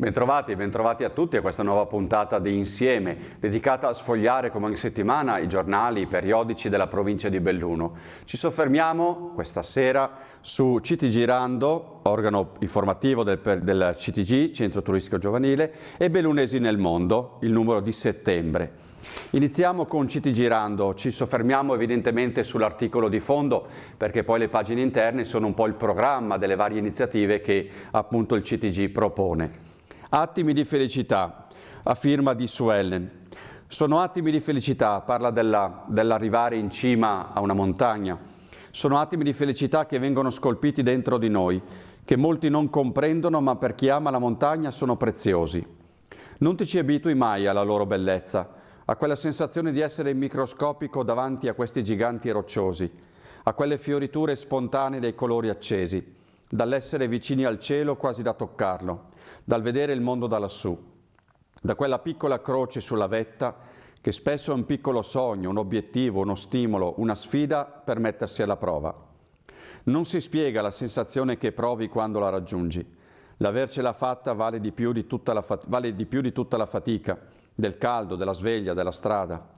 Bentrovati, bentrovati a tutti a questa nuova puntata di Insieme, dedicata a sfogliare come ogni settimana i giornali, i periodici della provincia di Belluno. Ci soffermiamo questa sera su Citi Girando, organo informativo del, del CTG, Centro Turistico Giovanile, e Bellunesi nel Mondo, il numero di settembre. Iniziamo con Citi Girando, ci soffermiamo evidentemente sull'articolo di fondo perché poi le pagine interne sono un po' il programma delle varie iniziative che appunto il CTG propone. Attimi di felicità, affirma di Suellen. Sono attimi di felicità, parla della, dell'arrivare in cima a una montagna. Sono attimi di felicità che vengono scolpiti dentro di noi, che molti non comprendono, ma per chi ama la montagna sono preziosi. Non ti ci abitui mai alla loro bellezza, a quella sensazione di essere microscopico davanti a questi giganti rocciosi, a quelle fioriture spontanee dei colori accesi, dall'essere vicini al cielo quasi da toccarlo dal vedere il mondo da lassù, da quella piccola croce sulla vetta che spesso è un piccolo sogno, un obiettivo, uno stimolo, una sfida per mettersi alla prova. Non si spiega la sensazione che provi quando la raggiungi. L'avercela fatta vale di, più di tutta la fat- vale di più di tutta la fatica, del caldo, della sveglia, della strada.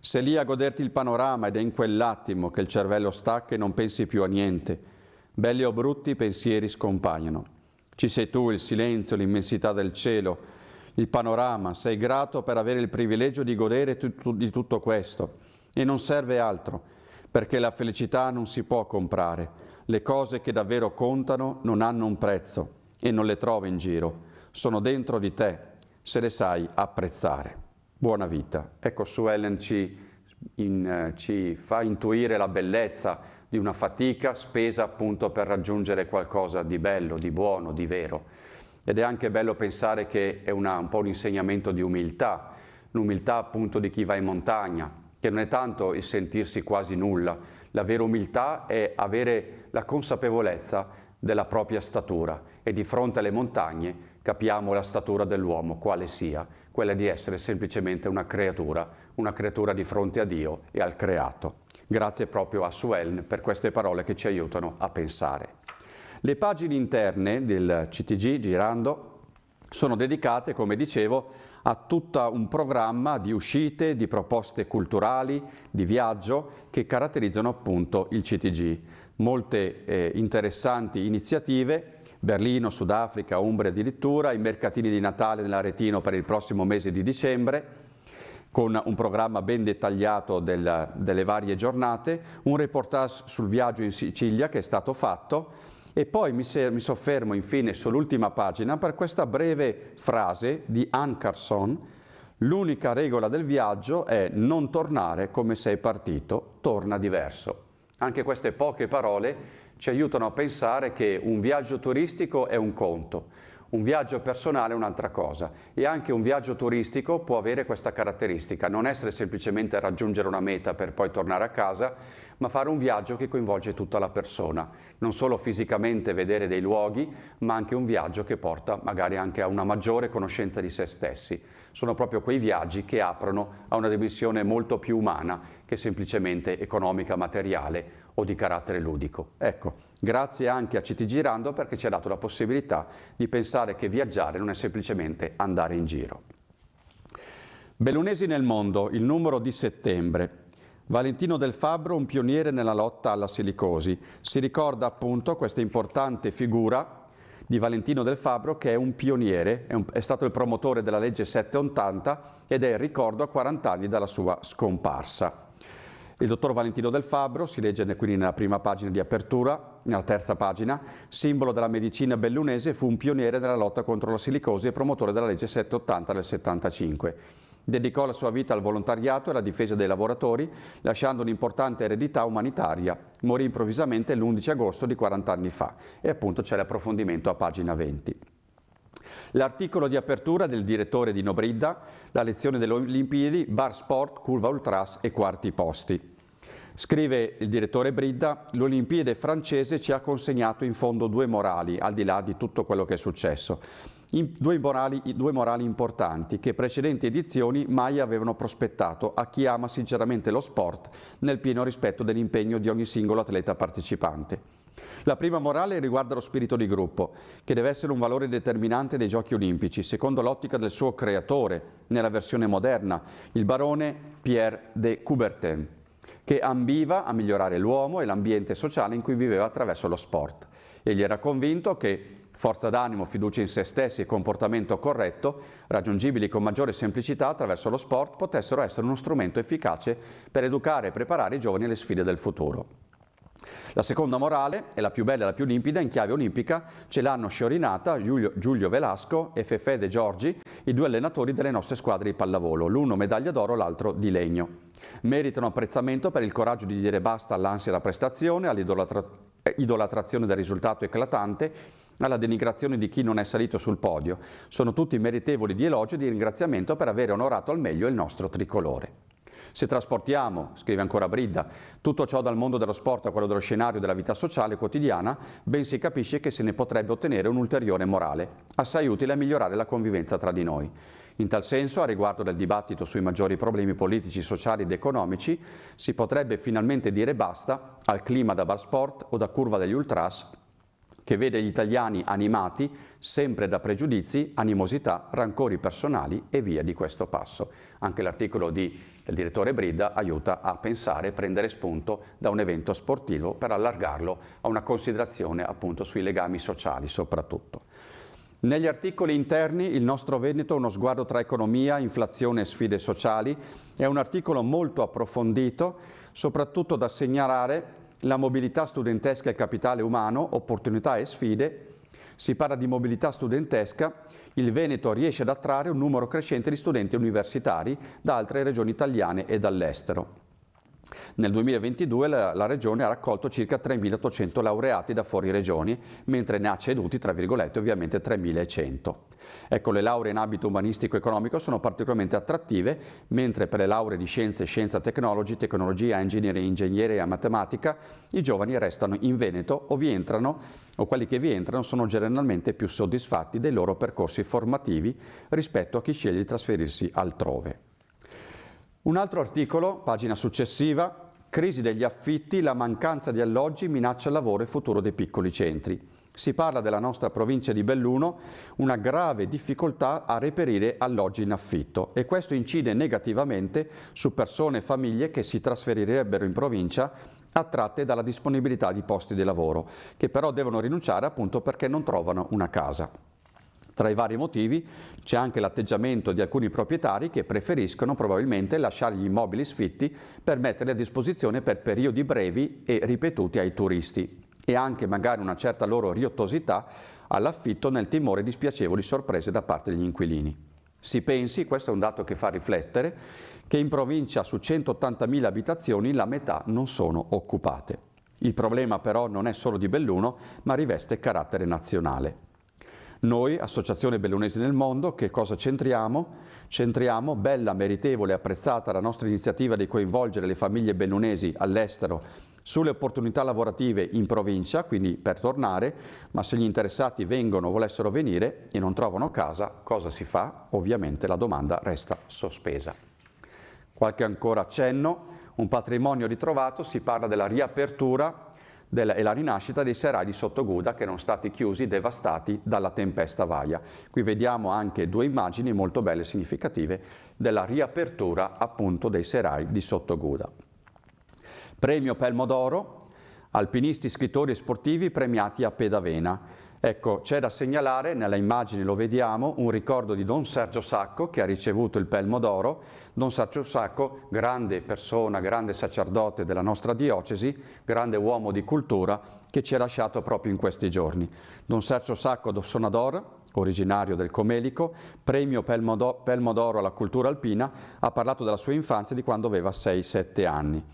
Sei lì a goderti il panorama ed è in quell'attimo che il cervello stacca e non pensi più a niente. Belli o brutti pensieri scompaiono. Ci sei tu, il silenzio, l'immensità del cielo, il panorama. Sei grato per avere il privilegio di godere di tutto questo. E non serve altro, perché la felicità non si può comprare. Le cose che davvero contano non hanno un prezzo e non le trovi in giro. Sono dentro di te, se le sai apprezzare. Buona vita. Ecco, su Ellen ci, in, eh, ci fa intuire la bellezza di una fatica spesa appunto per raggiungere qualcosa di bello, di buono, di vero. Ed è anche bello pensare che è una, un po' un insegnamento di umiltà, l'umiltà appunto di chi va in montagna, che non è tanto il sentirsi quasi nulla, la vera umiltà è avere la consapevolezza della propria statura e di fronte alle montagne capiamo la statura dell'uomo, quale sia, quella di essere semplicemente una creatura, una creatura di fronte a Dio e al creato. Grazie proprio a Sueln per queste parole che ci aiutano a pensare. Le pagine interne del CTG Girando sono dedicate, come dicevo, a tutto un programma di uscite, di proposte culturali, di viaggio che caratterizzano appunto il CTG. Molte eh, interessanti iniziative Berlino, Sudafrica, Umbria addirittura, i mercatini di Natale nell'Aretino per il prossimo mese di dicembre, con un programma ben dettagliato del, delle varie giornate, un reportage sul viaggio in Sicilia che è stato fatto e poi mi, se, mi soffermo infine sull'ultima pagina per questa breve frase di Anne Carson, l'unica regola del viaggio è non tornare come sei partito, torna diverso. Anche queste poche parole ci aiutano a pensare che un viaggio turistico è un conto, un viaggio personale è un'altra cosa e anche un viaggio turistico può avere questa caratteristica, non essere semplicemente raggiungere una meta per poi tornare a casa, ma fare un viaggio che coinvolge tutta la persona, non solo fisicamente vedere dei luoghi, ma anche un viaggio che porta magari anche a una maggiore conoscenza di se stessi. Sono proprio quei viaggi che aprono a una dimensione molto più umana che semplicemente economica, materiale o di carattere ludico. Ecco, grazie anche a CT Girando perché ci ha dato la possibilità di pensare che viaggiare non è semplicemente andare in giro. Bellunesi nel mondo, il numero di settembre. Valentino Del Fabbro, un pioniere nella lotta alla silicosi. Si ricorda appunto questa importante figura di Valentino Del Fabbro che è un pioniere, è, un, è, stato il promotore della legge 780 ed è il ricordo a 40 anni dalla sua scomparsa. Il dottor Valentino Del Fabbro si legge quindi nella prima pagina di apertura, nella terza pagina, simbolo della medicina bellunese, fu un pioniere nella lotta contro la silicosi e promotore della legge 780 del 75. Dedicò la sua vita al volontariato e alla difesa dei lavoratori, lasciando un'importante eredità umanitaria. Morì improvvisamente l'11 agosto di 40 anni fa e appunto c'è l'approfondimento a pagina 20. L'articolo di apertura del direttore di Nobridda, la lezione delle Olimpiadi, bar sport, curva ultras e quarti posti. Scrive il direttore Bridda, l'Olimpiade francese ci ha consegnato in fondo due morali, al di là di tutto quello che è successo. In, due, morali, due morali importanti che precedenti edizioni mai avevano prospettato a chi ama sinceramente lo sport nel pieno rispetto dell'impegno di ogni singolo atleta partecipante. La prima morale riguarda lo spirito di gruppo, che deve essere un valore determinante dei giochi olimpici, secondo l'ottica del suo creatore, nella versione moderna, il barone Pierre de Coubertin, che ambiva a migliorare l'uomo e l'ambiente sociale in cui viveva attraverso lo sport. Egli era convinto che forza d'animo, fiducia in se stessi e comportamento corretto, raggiungibili con maggiore semplicità attraverso lo sport, potessero essere uno strumento efficace per educare e preparare i giovani alle sfide del futuro. La seconda morale, e la più bella e la più limpida, in chiave olimpica ce l'hanno sciorinata Giulio, Giulio, Velasco e Fefe De Giorgi, i due allenatori delle nostre squadre di pallavolo, l'uno medaglia d'oro, l'altro di legno. Meritano apprezzamento per il coraggio di dire basta all'ansia della prestazione, all'idolatrazione eh, del risultato eclatante, alla denigrazione di chi non è salito sul podio. Sono tutti meritevoli di elogio e di ringraziamento per aver onorato al meglio il nostro tricolore. Se trasportiamo, scrive ancora Bridda, tutto ciò dal mondo dello sport a quello dello scenario della vita sociale quotidiana, ben si capisce che se ne potrebbe ottenere un'ulteriore morale, assai utile a migliorare la convivenza tra di noi. In tal senso, a riguardo del dibattito sui maggiori problemi politici, sociali ed economici, si potrebbe finalmente dire basta al clima da bar sport o da curva degli ultras che vede gli italiani animati sempre da pregiudizi, animosità, rancori personali e via di questo passo. Anche l'articolo di, del direttore Brida aiuta a pensare e prendere spunto da un evento sportivo per allargarlo a una considerazione appunto sui legami sociali soprattutto. Negli articoli interni Il nostro Veneto, uno sguardo tra economia, inflazione e sfide sociali è un articolo molto approfondito, soprattutto da segnalare la mobilità studentesca e capitale umano, opportunità e sfide, si parla di mobilità studentesca, il Veneto riesce ad attrarre un numero crescente di studenti universitari da altre regioni italiane e dall'estero. Nel 2022 la, la, Regione ha raccolto circa 3.800 laureati da fuori regioni, mentre ne ha ceduti, tra virgolette, ovviamente 3.100. Ecco, le lauree in ambito umanistico economico sono particolarmente attrattive, mentre per le lauree di scienze, scienza technology, tecnologia, ingegneria, ingegneria e matematica, i giovani restano in Veneto o vi entrano, o quelli che vi entrano sono generalmente più soddisfatti dei loro percorsi formativi rispetto a chi sceglie di trasferirsi altrove. Un altro articolo, pagina successiva, crisi degli affitti, la mancanza di alloggi minaccia il lavoro e futuro dei piccoli centri. Si parla della nostra provincia di Belluno, una grave difficoltà a reperire alloggi in affitto e questo incide negativamente su persone e famiglie che si trasferirebbero in provincia attratte dalla disponibilità di posti di lavoro, che però devono rinunciare appunto perché non trovano una casa. Tra i vari motivi c'è anche l'atteggiamento di alcuni proprietari che preferiscono probabilmente lasciare gli immobili sfitti per metterli a disposizione per periodi brevi e ripetuti ai turisti e anche magari una certa loro riottosità all'affitto nel timore di spiacevoli sorprese da parte degli inquilini. Si pensi, questo è un dato che fa riflettere, che in provincia su 180.000 abitazioni la metà non sono occupate. Il problema però non è solo di Belluno, ma riveste carattere nazionale. Noi, Associazione Bellunesi nel Mondo, che cosa centriamo? Centriamo bella, meritevole e apprezzata la nostra iniziativa di coinvolgere le famiglie bellunesi all'estero sulle opportunità lavorative in provincia, quindi per tornare, ma se gli interessati vengono o volessero venire e non trovano casa, cosa si fa? Ovviamente la domanda resta sospesa. Qualche ancora accenno, un patrimonio ritrovato, si parla della riapertura del, e la rinascita dei serai di Sottoguda che erano stati chiusi, devastati dalla tempesta Vaia. Qui vediamo anche due immagini molto belle e significative della riapertura appunto dei serai di Sottoguda. Premio Pelmo d'Oro, alpinisti, scrittori e sportivi premiati a Pedavena. Ecco, c'è da segnalare, nella immagine lo vediamo, un ricordo di Don Sergio Sacco che ha ricevuto il Pelmo d'Oro. Don Sergio Sacco, grande persona, grande sacerdote della nostra diocesi, grande uomo di cultura che ci ha lasciato proprio in questi giorni. Don Sergio Sacco Sonador, originario del Comelico, premio Pelmo d'Oro alla cultura alpina, ha parlato della sua infanzia di quando aveva 6-7 anni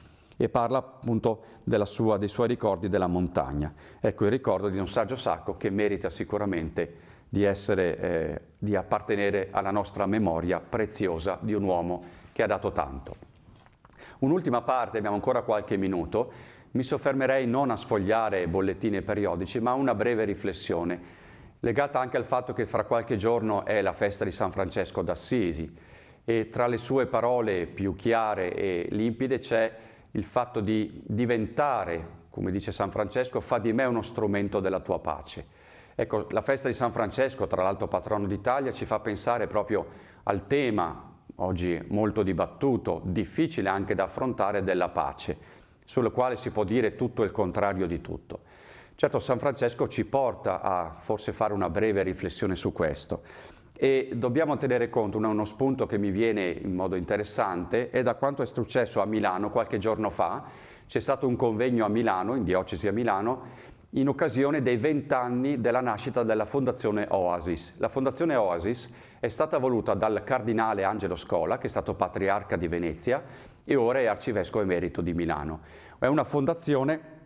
e parla appunto sua, dei suoi ricordi della montagna. Ecco il ricordo di un saggio sacco che merita sicuramente di, essere, eh, di appartenere alla nostra memoria preziosa di un uomo che ha dato tanto. Un'ultima parte, abbiamo ancora qualche minuto, mi soffermerei non a sfogliare bollettini e periodici, ma a una breve riflessione, legata anche al fatto che fra qualche giorno è la festa di San Francesco d'Assisi e tra le sue parole più chiare e limpide c'è il fatto di diventare, come dice San Francesco, fa di me uno strumento della tua pace. Ecco, la festa di San Francesco, tra l'altro patrono d'Italia, ci fa pensare proprio al tema, oggi molto dibattuto, difficile anche da affrontare, della pace, sul quale si può dire tutto il contrario di tutto. Certo, San Francesco ci porta a forse fare una breve riflessione su questo e dobbiamo tenere conto, uno spunto che mi viene in modo interessante è da quanto è successo a Milano qualche giorno fa, c'è stato un convegno a Milano, in diocesi a Milano, in occasione dei vent'anni della nascita della Fondazione Oasis. La Fondazione Oasis è stata voluta dal cardinale Angelo Scola, che è stato patriarca di Venezia e ora è arcivescovo emerito di Milano. È una fondazione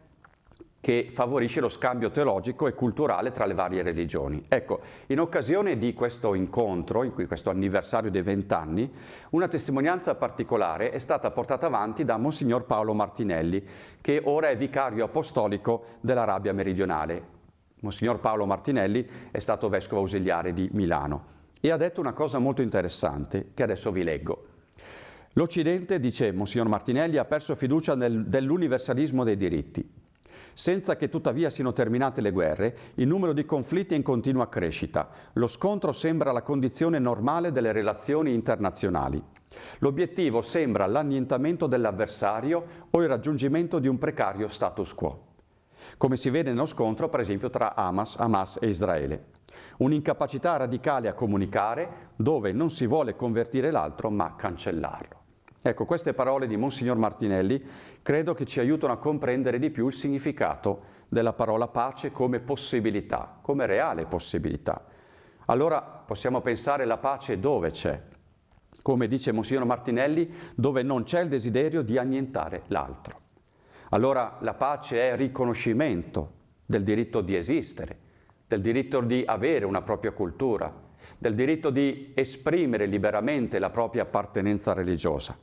che favorisce lo scambio teologico e culturale tra le varie religioni. Ecco, in occasione di questo incontro, in cui questo anniversario dei vent'anni, una testimonianza particolare è stata portata avanti da Monsignor Paolo Martinelli, che ora è vicario apostolico dell'Arabia Meridionale. Monsignor Paolo Martinelli è stato vescovo ausiliare di Milano e ha detto una cosa molto interessante che adesso vi leggo. L'Occidente, dice Monsignor Martinelli, ha perso fiducia nel, dell'universalismo dei diritti senza che tuttavia siano terminate le guerre, il numero di conflitti è in continua crescita. Lo scontro sembra la condizione normale delle relazioni internazionali. L'obiettivo sembra l'annientamento dell'avversario o il raggiungimento di un precario status quo. Come si vede nello scontro, per esempio, tra Hamas, Hamas e Israele. Un'incapacità radicale a comunicare dove non si vuole convertire l'altro ma cancellarlo. Ecco, queste parole di Monsignor Martinelli credo che ci aiutano a comprendere di più il significato della parola pace come possibilità, come reale possibilità. Allora possiamo pensare la pace dove c'è? Come dice Monsignor Martinelli, dove non c'è il desiderio di annientare l'altro. Allora la pace è riconoscimento del diritto di esistere, del diritto di avere una propria cultura, del diritto di esprimere liberamente la propria appartenenza religiosa.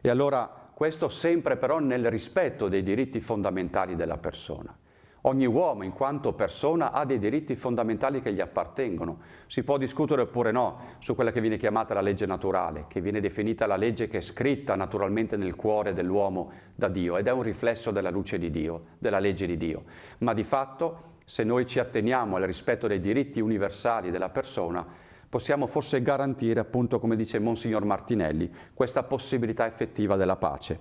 E allora questo sempre però nel rispetto dei diritti fondamentali della persona. Ogni uomo in quanto persona ha dei diritti fondamentali che gli appartengono. Si può discutere oppure no su quella che viene chiamata la legge naturale, che viene definita la legge che è scritta naturalmente nel cuore dell'uomo da Dio ed è un riflesso della luce di Dio, della legge di Dio. Ma di fatto se noi ci atteniamo al rispetto dei diritti universali della persona, possiamo forse garantire, appunto come dice Monsignor Martinelli, questa possibilità effettiva della pace.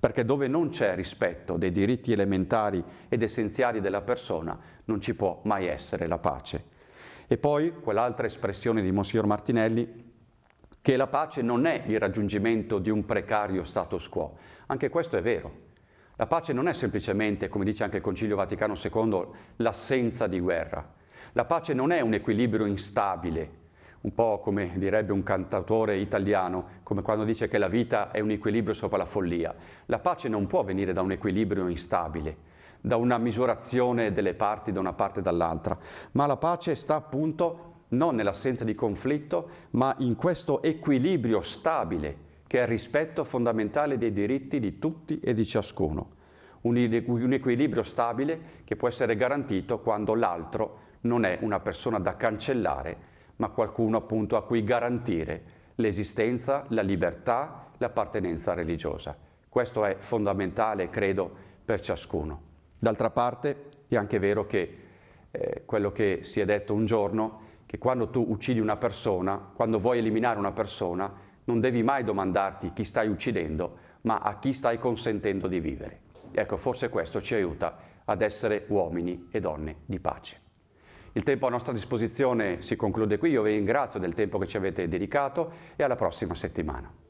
Perché dove non c'è rispetto dei diritti elementari ed essenziali della persona, non ci può mai essere la pace. E poi quell'altra espressione di Monsignor Martinelli, che la pace non è il raggiungimento di un precario status quo. Anche questo è vero. La pace non è semplicemente, come dice anche il Concilio Vaticano II, l'assenza di guerra. La pace non è un equilibrio instabile un po' come direbbe un cantautore italiano, come quando dice che la vita è un equilibrio sopra la follia. La pace non può venire da un equilibrio instabile, da una misurazione delle parti da una parte e dall'altra, ma la pace sta appunto non nell'assenza di conflitto, ma in questo equilibrio stabile che è il rispetto fondamentale dei diritti di tutti e di ciascuno. Un, equilibrio stabile che può essere garantito quando l'altro non è una persona da cancellare ma qualcuno appunto a cui garantire l'esistenza, la libertà, l'appartenenza religiosa. Questo è fondamentale, credo, per ciascuno. D'altra parte è anche vero che eh, quello che si è detto un giorno, che quando tu uccidi una persona, quando vuoi eliminare una persona, non devi mai domandarti chi stai uccidendo, ma a chi stai consentendo di vivere. Ecco, forse questo ci aiuta ad essere uomini e donne di pace. Il tempo a nostra disposizione si conclude qui, io vi ringrazio del tempo che ci avete dedicato e alla prossima settimana.